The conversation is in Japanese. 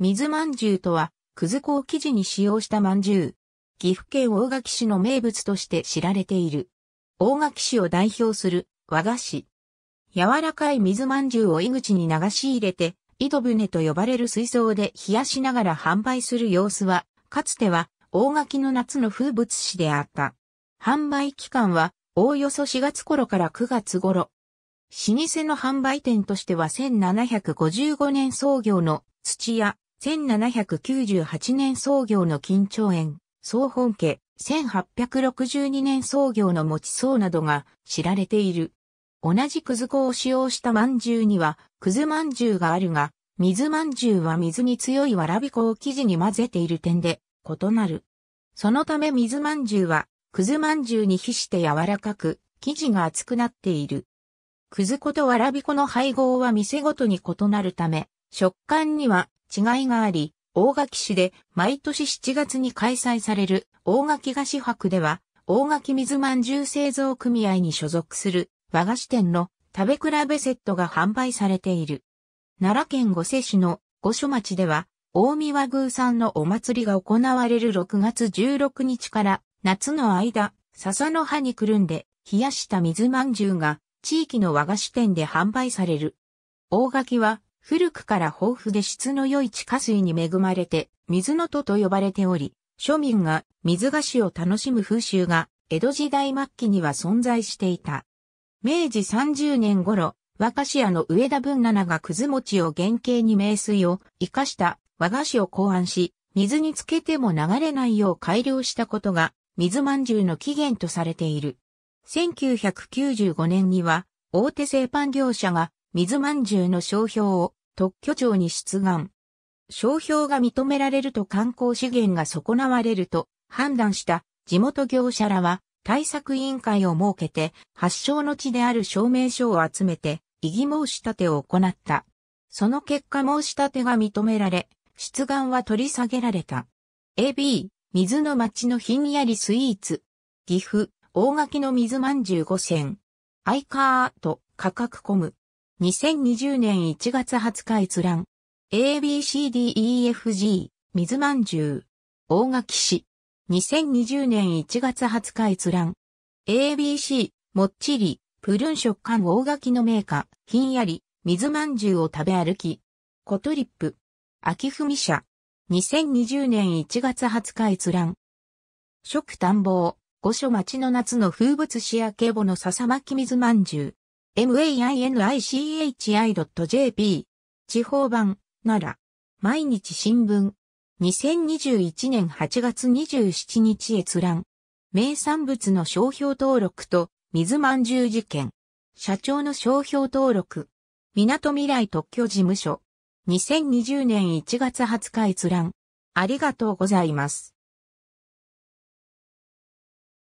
水まんじゅうとは、くず粉を生地に使用したまんじゅう。岐阜県大垣市の名物として知られている。大垣市を代表する和菓子。柔らかい水まんじゅうを井口に流し入れて、井戸船と呼ばれる水槽で冷やしながら販売する様子は、かつては大垣の夏の風物詩であった。販売期間は、おおよそ4月頃から9月頃。老舗の販売店としては1755年創業の土屋1798年創業の金長園、総本家、1862年創業の餅層などが知られている。同じくず粉を使用した饅頭には、くず饅頭があるが、水饅頭は水に強いわらび粉を生地に混ぜている点で異なる。そのため水饅頭は、くず饅頭に比して柔らかく、生地が厚くなっている。くず粉とわらび粉の配合は店ごとに異なるため、食感には違いがあり、大垣市で毎年7月に開催される大垣菓子博では、大垣水まんじゅう製造組合に所属する和菓子店の食べ比べセットが販売されている。奈良県五瀬市の五所町では、大見和宮産のお祭りが行われる6月16日から夏の間、笹の葉にくるんで冷やした水まんじゅうが地域の和菓子店で販売される。大垣は古くから豊富で質の良い地下水に恵まれて、水の戸と呼ばれており、庶民が水菓子を楽しむ風習が江戸時代末期には存在していた。明治30年頃、和菓子屋の上田文七がくず餅を原型に名水を生かした和菓子を考案し、水につけても流れないよう改良したことが、水まんじゅうの起源とされている。1995年には、大手製パン業者が水まんじゅうの商標を特許庁に出願。商標が認められると観光資源が損なわれると判断した地元業者らは対策委員会を設けて発祥の地である証明書を集めて異議申し立てを行った。その結果申し立てが認められ、出願は取り下げられた。AB、水の町のひんやりスイーツ。岐阜、大垣の水まんじゅう5 0アイカーと価格込む。2020年1月20日閲覧。ABCDEFG、水まんじゅう。大垣市。2020年1月20日閲覧。ABC、もっちり、プルン食感大垣の銘菓、ひんやり、水まんじゅうを食べ歩き。コトリップ。秋文社。2020年1月20日閲覧。食探訪、五所町の夏の風物詩やけぼの笹巻水まんじゅう。mainichi.jp 地方版、なら毎日新聞。2021年8月27日閲覧。名産物の商標登録と水まんじゅう事件。社長の商標登録。港未来特許事務所。2020年1月20日閲覧。ありがとうございます。